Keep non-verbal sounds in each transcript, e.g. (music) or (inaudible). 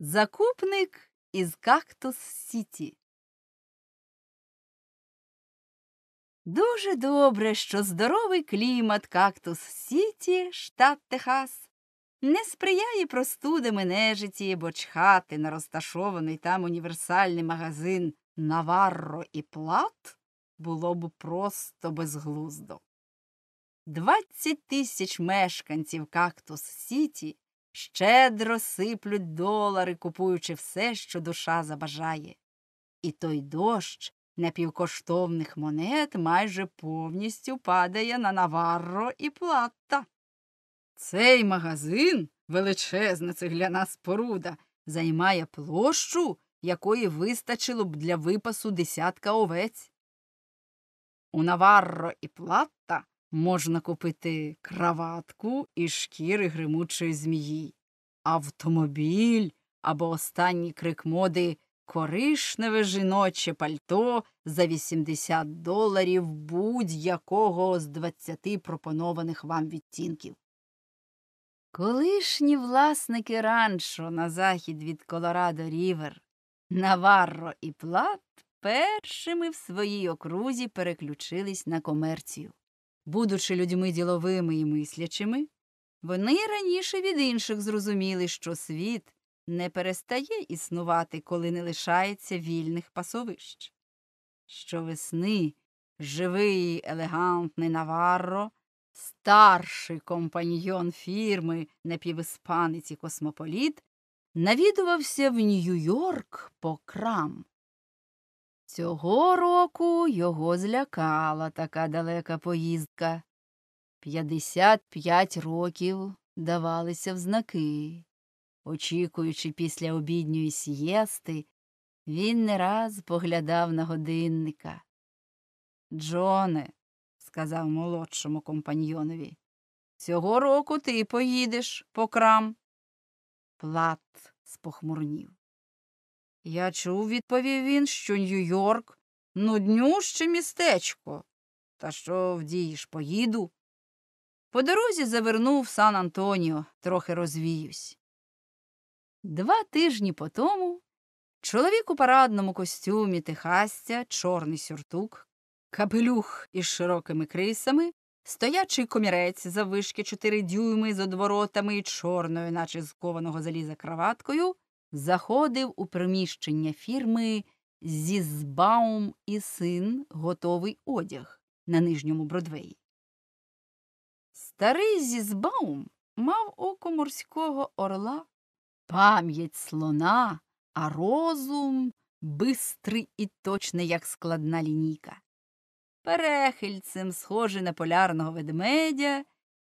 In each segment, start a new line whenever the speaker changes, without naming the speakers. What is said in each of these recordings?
Закупник із Кактус Сіті. Дуже добре, що здоровий клімат Кактус Сіті, штат Техас, не сприяє простудам і нежиті, бо чхати на розташований там універсальний магазин Наварро і Плат було б просто безглуздо. 20 тисяч мешканців Кактус Сіті щедро сиплють долари, купуючи все, що душа забажає. І той дощ непівкоштовних монет майже повністю падає на Наварро і платта. Цей магазин, величезна цегляна споруда, займає площу, якої вистачило б для випасу десятка овець. У Наварро і платті Можна купити краватку і шкіри гримучої змії, автомобіль або останній крик моди коришневе жіноче пальто за 80 доларів будь-якого з 20 пропонованих вам відтінків. Колишні власники ранчо на захід від Колорадо Рівер, Наварро і Плат першими в своїй окрузі переключились на комерцію. Будучи людьми діловими і мислячими, вони раніше від інших зрозуміли, що світ не перестає існувати, коли не лишається вільних пасовищ. Що весни живий, елегантний Наварро, старший компаньйон фірми на півіспаниці Космополіт, навідувався в Нью-Йорк по крам. Цього року його злякала така далека поїздка. П'ятдесят п'ять років давалися в знаки. Очікуючи після обідньої сієсти, він не раз поглядав на годинника. Джоне, сказав молодшому компаньйонові, цього року ти поїдеш по крам. Плат спохмурнів. Я чув, відповів він, що Нью-Йорк нуднюще містечко. Та що вдієш, поїду? По дорозі завернув Сан Антоніо, трохи розвіюсь. Два тижні по тому чоловік у парадному костюмі техасця, чорний сюртук, капелюх із широкими крисами, стоячий комірець за вишки чотири дюйми з одворотами і чорною, наче з кованого заліза краваткою заходив у приміщення фірми Зізбаум і син готовий одяг на нижньому Бродвеї. Старий Зізбаум мав око морського орла, пам'ять слона, а розум бистрий і точний, як складна лінійка. Перехильцем, схожий на полярного ведмедя,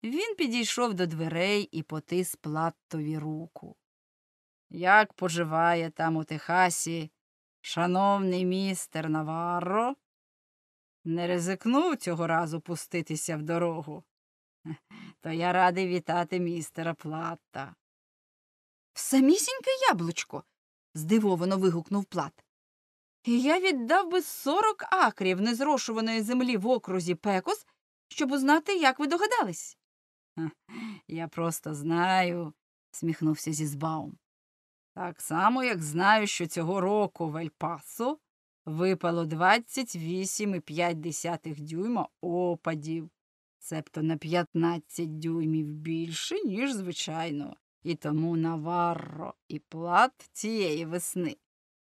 він підійшов до дверей і потис платтові руку. Як поживає там у Техасі, шановний містер Наварро? Не ризикнув цього разу пуститися в дорогу. (laughs) То я радий вітати містера Плата. Самісіньке яблучко. здивовано вигукнув Плат. Я віддав би сорок акрів незрошуваної землі в окрузі пекос, щоб узнати, як ви догадались. (laughs) Я просто знаю, сміхнувся Зізбаум. Так само, як знаю, що цього року в Ельпасо випало 28,5 дюйма опадів, себто на 15 дюймів більше, ніж звичайно, і тому Наварро і плат цієї весни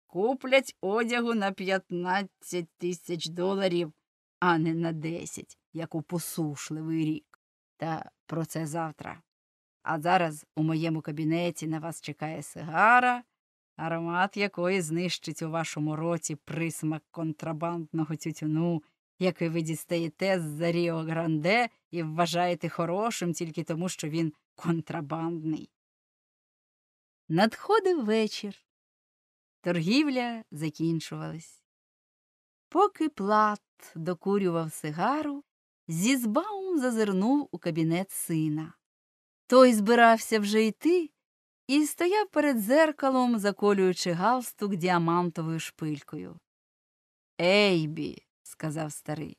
куплять одягу на 15 тисяч доларів, а не на 10, як у посушливий рік. Та про це завтра. А зараз у моєму кабінеті на вас чекає сигара, аромат якої знищить у вашому роті присмак контрабандного тютюну, який ви дістаєте з за Ріо Гранде і вважаєте хорошим тільки тому, що він контрабандний. Надходив вечір. Торгівля закінчувалась. Поки плат докурював сигару, Зізбаум зазирнув у кабінет сина. Той збирався вже йти і стояв перед зеркалом, заколюючи галстук діамантовою шпилькою. Ейбі, сказав старий,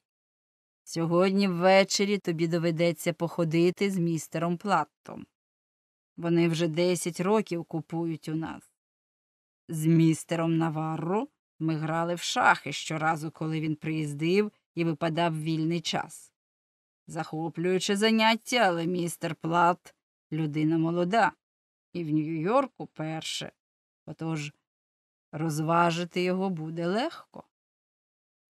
сьогодні ввечері тобі доведеться походити з містером Платтом. Вони вже десять років купують у нас. З містером Наварро ми грали в шахи щоразу, коли він приїздив і випадав вільний час. Захоплююче заняття, але містер Плат людина молода і в Нью-Йорку перше, отож розважити його буде легко.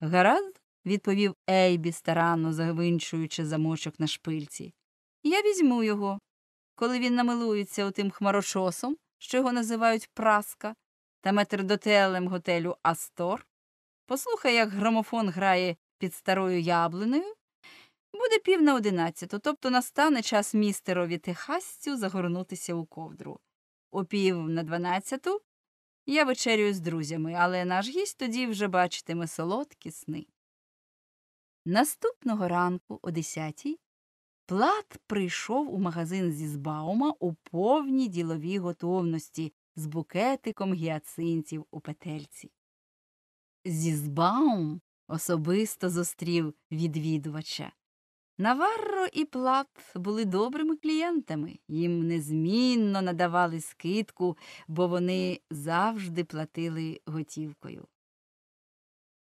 Гаразд, відповів Ейбі, старанно загвинчуючи замочок на шпильці. Я візьму його. Коли він намилується отим хмарочосом, що його називають праска, та метрдотелем готелю Астор, послухай, як громофон грає під старою яблуною, Буде пів на одинадцяту, тобто настане час містерові Техасцю загорнутися у ковдру. О пів на дванадцяту я вечерюю з друзями, але наш гість тоді вже бачитиме солодкі сни. Наступного ранку, о десятій, Плат прийшов у магазин зі збаума у повній діловій готовності з букетиком гіацинтів у петельці. Зізбаум особисто зустрів відвідувача. Наварро і Плат були добрими клієнтами, їм незмінно надавали скидку, бо вони завжди платили готівкою.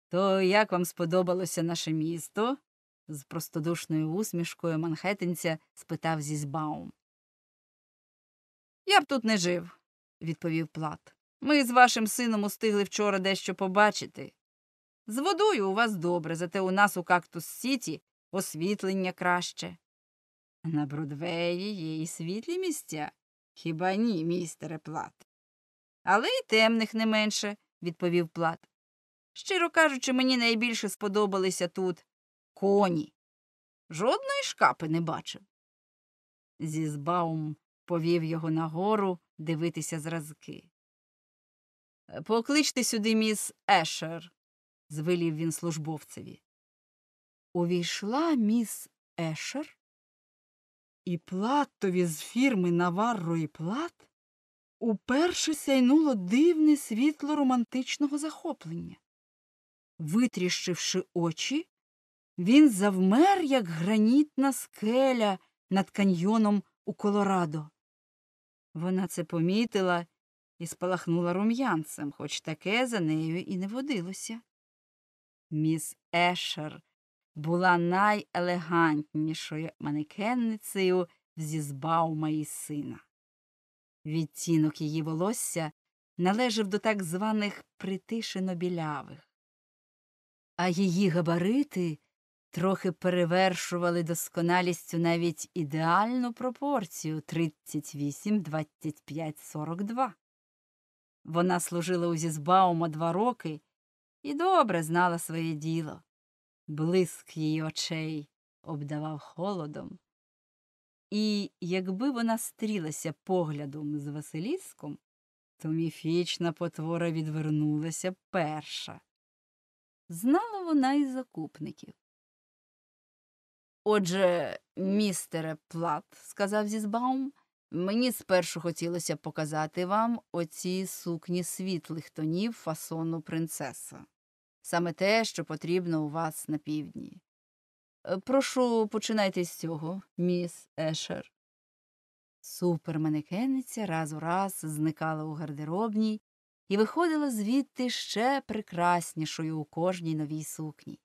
То як вам сподобалося наше місто? з простодушною усмішкою манхеттенця спитав Зізбаум. Я б тут не жив, відповів Плат. Ми з вашим сином устигли вчора дещо побачити. З водою у вас добре, зате у нас у Кактус Сіті освітлення краще. На Бродвеї є і світлі місця, хіба ні, містере Плат. Але й темних не менше, відповів Плат. Щиро кажучи, мені найбільше сподобалися тут коні. Жодної шкапи не бачив. Зізбаум повів його нагору дивитися зразки. Покличте сюди міс Ешер, звелів він службовцеві увійшла міс Ешер, і платтові з фірми Наварро і Плат уперше сяйнуло дивне світло романтичного захоплення. Витріщивши очі, він завмер, як гранітна скеля над каньйоном у Колорадо. Вона це помітила і спалахнула рум'янцем, хоч таке за нею і не водилося. Міс Ешер була найелегантнішою манекенницею в зізбаума і сина. Відтінок її волосся належав до так званих притишено білявих, а її габарити трохи перевершували досконалістю навіть ідеальну пропорцію 38, 25, 42. Вона служила у Зізбаума два роки і добре знала своє діло блиск її очей обдавав холодом. І якби вона стрілася поглядом з Василіском, то міфічна потвора відвернулася перша. Знала вона і закупників. Отже, містере Плат, сказав Зізбаум, мені спершу хотілося показати вам оці сукні світлих тонів фасону принцеса саме те, що потрібно у вас на півдні. Е, прошу починайте з цього, міс Ешер. Суперманекенниця раз у раз зникала у гардеробній і виходила звідти ще прекраснішою у кожній новій сукні.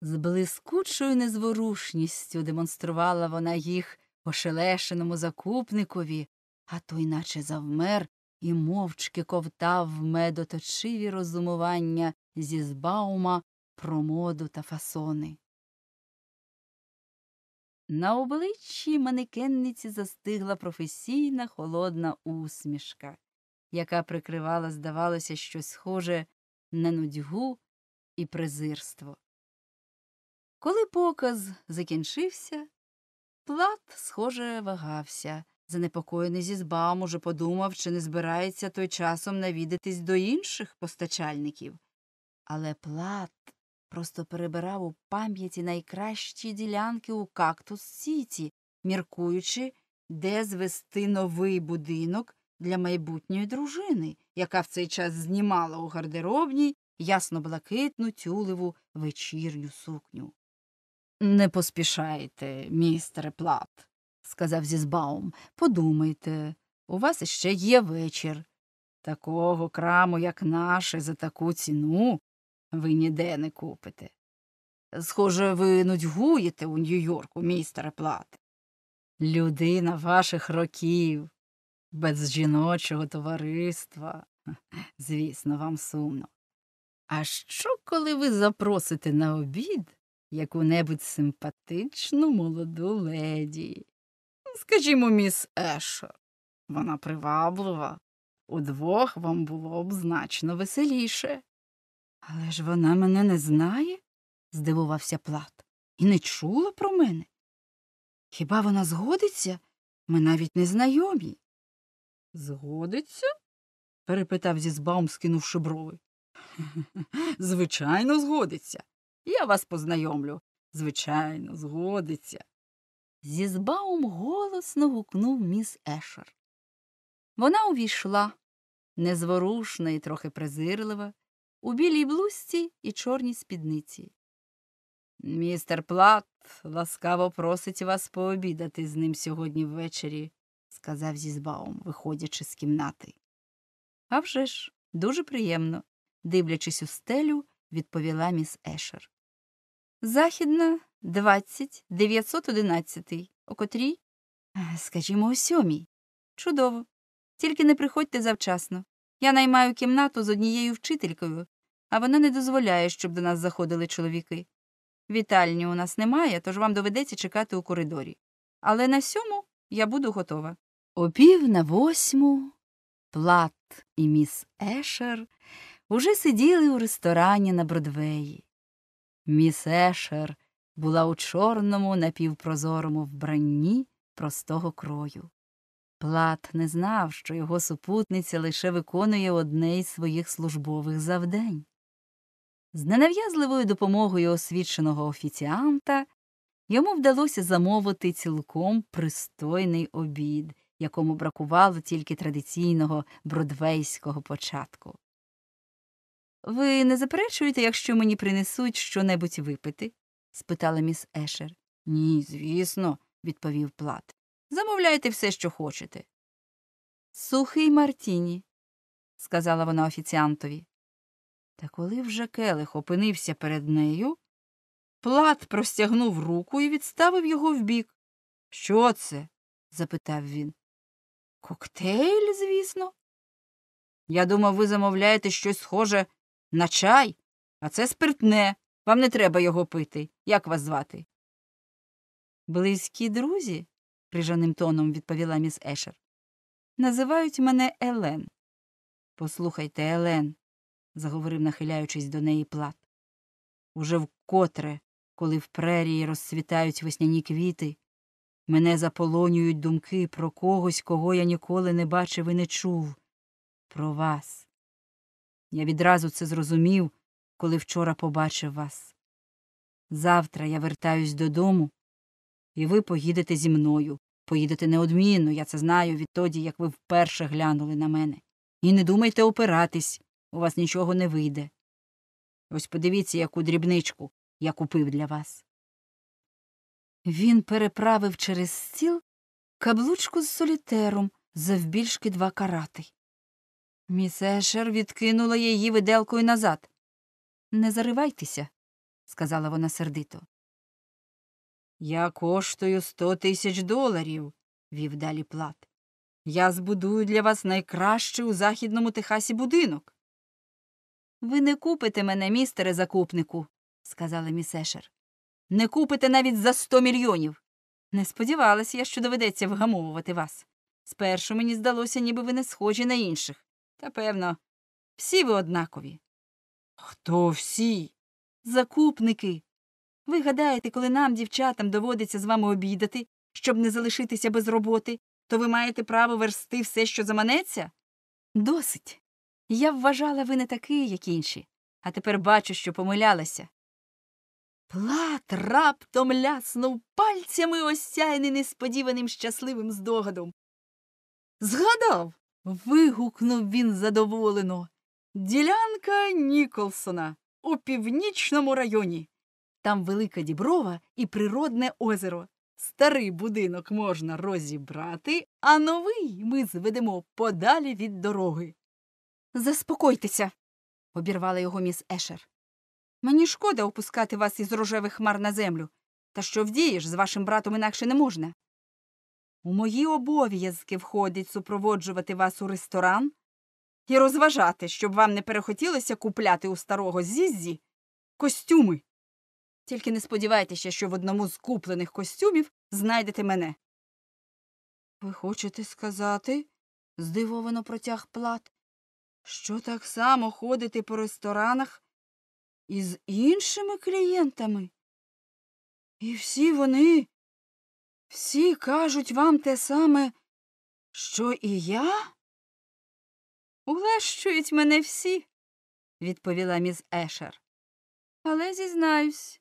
З блискучою незворушністю демонструвала вона їх ошелешеному закупникові, а той наче завмер і мовчки ковтав медоточиві розумування Зі збаума про моду та фасони. На обличчі манекенниці застигла професійна холодна усмішка, яка прикривала, здавалося, щось схоже на нудьгу і презирство. Коли показ закінчився, плат, схоже, вагався. Занепокоєний зі зізбам уже подумав, чи не збирається той часом навідатись до інших постачальників. Але плат просто перебирав у пам'яті найкращі ділянки у Кактус Сіті, міркуючи, де звести новий будинок для майбутньої дружини, яка в цей час знімала у гардеробній ясно блакитну тюлеву вечірню сукню. Не поспішайте, містере Плат, сказав зізбаум, подумайте, у вас іще є вечір. Такого краму, як наше, за таку ціну ви ніде не купите. Схоже, ви нудьгуєте у Нью-Йорку, містере Плат. Людина ваших років, без жіночого товариства, (laughs) звісно, вам сумно. А що, коли ви запросите на обід яку небудь симпатичну молоду леді? Скажімо, міс Ешер, вона приваблива, удвох вам було б значно веселіше. Але ж вона мене не знає, здивувався Плат, і не чула про мене. Хіба вона згодиться? Ми навіть не знайомі. Згодиться? перепитав зізбаум, скинувши брови. (laughs) Звичайно, згодиться. Я вас познайомлю. Звичайно, згодиться. Зізбаум голосно гукнув міс Ешер. Вона увійшла незворушна і трохи презирлива у білій блузці і чорній спідниці. Містер Плат ласкаво просить вас пообідати з ним сьогодні ввечері, сказав зізбаум, виходячи з кімнати. «А вже ж, дуже приємно, дивлячись у стелю, відповіла міс Ешер. Західна 20, 911, о котрій, скажімо, о сьомій. Чудово. Тільки не приходьте завчасно. Я наймаю кімнату з однією вчителькою, а вона не дозволяє, щоб до нас заходили чоловіки. Вітальні у нас немає, тож вам доведеться чекати у коридорі. Але на сьому я буду готова. О пів на восьму Плат і міс Ешер уже сиділи у ресторані на Бродвеї. Міс Ешер була у чорному напівпрозорому вбранні простого крою. Плат не знав, що його супутниця лише виконує одне із своїх службових завдань. З ненав'язливою допомогою освіченого офіціанта йому вдалося замовити цілком пристойний обід, якому бракувало тільки традиційного бродвейського початку. Ви не заперечуєте, якщо мені принесуть щонебудь випити? спитала міс Ешер. Ні, звісно, відповів Плат. Замовляйте все, що хочете. Сухий Мартіні, сказала вона офіціантові. Та коли вже келих опинився перед нею, Плат простягнув руку і відставив його вбік. Що це? запитав він. Коктейль, звісно. Я думав, ви замовляєте щось схоже на чай, а це спиртне. Вам не треба його пити. Як вас звати? Близькі друзі? крижаним тоном відповіла міс Ешер. Називають мене Елен. Послухайте, Елен, заговорив, нахиляючись до неї плат. Уже вкотре, коли в прерії розцвітають весняні квіти, мене заполонюють думки про когось, кого я ніколи не бачив і не чув, про вас. Я відразу це зрозумів, коли вчора побачив вас. Завтра я вертаюсь додому і ви поїдете зі мною. Поїдете неодмінно, я це знаю відтоді, як ви вперше глянули на мене. І не думайте опиратись, у вас нічого не вийде. Ось подивіться, яку дрібничку я купив для вас. Він переправив через стіл каблучку з солітером завбільшки два карати. Міс Ешер відкинула її виделкою назад. Не заривайтеся, сказала вона сердито. Я коштую сто тисяч доларів, вів далі плат. Я збудую для вас найкращий у західному Техасі будинок. Ви не купите мене, містере закупнику, сказала місешер. Не купите навіть за сто мільйонів. Не сподівалася я, що доведеться вгамовувати вас. Спершу мені здалося, ніби ви не схожі на інших. Та певно, всі ви однакові. Хто всі? Закупники. Ви гадаєте, коли нам, дівчатам, доводиться з вами обідати, щоб не залишитися без роботи, то ви маєте право версти все, що заманеться? Досить. Я вважала ви не такий, як інші, а тепер бачу, що помилялася. Плат раптом ляснув пальцями осяйний несподіваним щасливим здогадом. Згадав. вигукнув він задоволено. Ділянка Ніколсона у північному районі. Там велика діброва і природне озеро. Старий будинок можна розібрати, а новий ми зведемо подалі від дороги. Заспокойтеся, обірвала його міс Ешер. Мені шкода опускати вас із рожевих хмар на землю. Та що вдієш, з вашим братом інакше не можна. У мої обов'язки входить супроводжувати вас у ресторан і розважати, щоб вам не перехотілося купляти у старого зіззі костюми. Тільки не сподівайтеся, що в одному з куплених костюмів знайдете мене. Ви хочете сказати? здивовано протяг плат, що так само ходите по ресторанах із іншими клієнтами. І всі вони, всі кажуть вам те саме, що і я? Улащують мене всі, відповіла міс Ешер. Але зізнаюсь,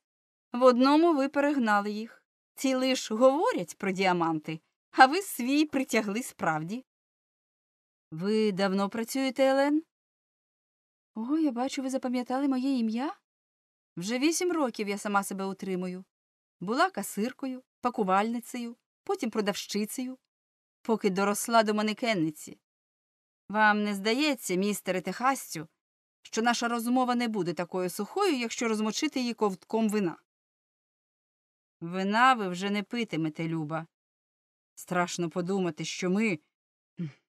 в одному ви перегнали їх. Ці лиш говорять про діаманти, а ви свій притягли справді. Ви давно працюєте, Елен? О, я бачу, ви запам'ятали моє ім'я? Вже вісім років я сама себе утримую. Була касиркою, пакувальницею, потім продавщицею, поки доросла до манекенниці. Вам не здається, містере Техастю, що наша розмова не буде такою сухою, якщо розмочити її ковтком вина? Вина ви вже не питимете, Люба. Страшно подумати, що ми.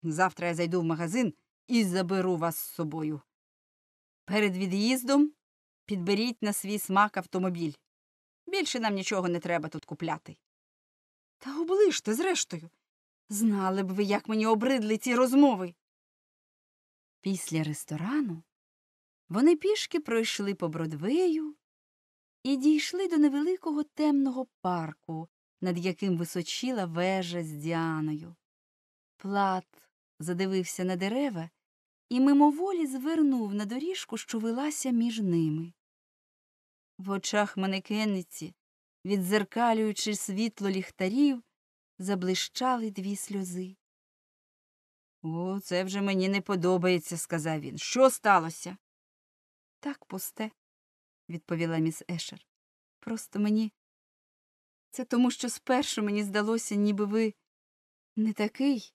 Завтра я зайду в магазин і заберу вас з собою. Перед від'їздом підберіть на свій смак автомобіль. Більше нам нічого не треба тут купляти. Та оближте, зрештою. Знали б ви, як мені обридли ці розмови. Після ресторану вони пішки пройшли по Бродвею і дійшли до невеликого темного парку, над яким височила вежа з Діаною. Плат задивився на дерева і мимоволі звернув на доріжку, що вилася між ними. В очах манекенниці, віддзеркалюючи світло ліхтарів, заблищали дві сльози. О, це вже мені не подобається, сказав він. Що сталося? Так пусте відповіла міс Ешер. Просто мені. Це тому, що спершу мені здалося, ніби ви не такий,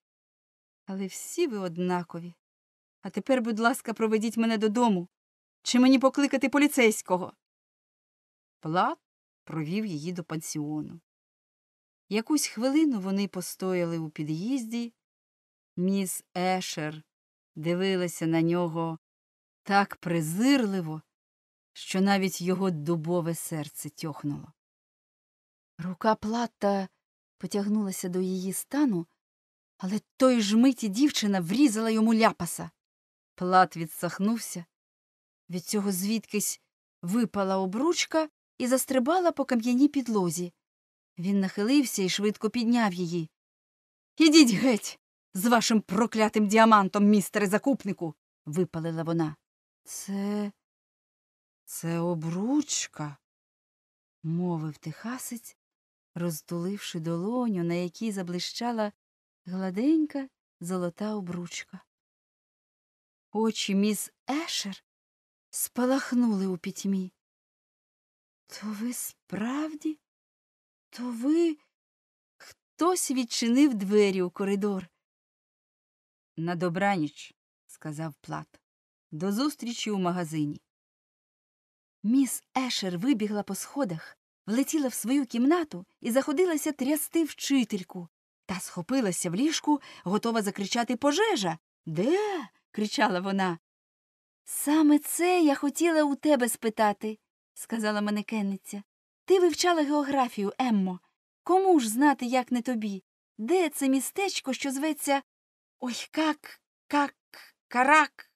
але всі ви однакові. А тепер, будь ласка, проведіть мене додому. Чи мені покликати поліцейського? Плат провів її до пансіону. Якусь хвилину вони постояли у під'їзді. Міс Ешер дивилася на нього так презирливо, що навіть його дубове серце тьохнуло. Рука Платта потягнулася до її стану, але той ж миті дівчина врізала йому ляпаса. Плат відсахнувся. Від цього звідкись випала обручка і застрибала по кам'яній підлозі. Він нахилився і швидко підняв її. Ідіть геть, з вашим проклятим діамантом, містере закупнику, випалила вона. Це це обручка, мовив техасець, роздуливши долоню, на якій заблищала гладенька золота обручка. Очі міс Ешер спалахнули у пітьмі. То ви справді, то ви хтось відчинив двері у коридор. На добраніч, сказав Плат, до зустрічі у магазині. Міс Ешер вибігла по сходах, влетіла в свою кімнату і заходилася трясти вчительку. Та схопилася в ліжку, готова закричати пожежа. Де? кричала вона. Саме це я хотіла у тебе спитати, сказала манекенниця. Ти вивчала географію, Еммо. Кому ж знати, як не тобі? Де це містечко, що зветься Ой, как, как, карак?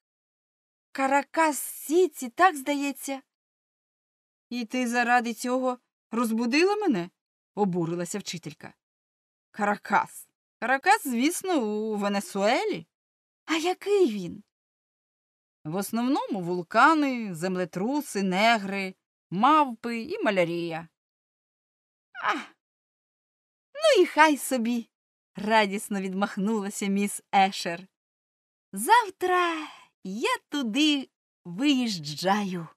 Каракас сіці, так здається. І ти заради цього розбудила мене? обурилася вчителька. Каракас. Каракас, звісно, у Венесуелі. А який він? В основному вулкани, землетруси, негри, мавпи і малярія. А, ну і хай собі, радісно відмахнулася міс Ешер. Завтра я туди виїжджаю.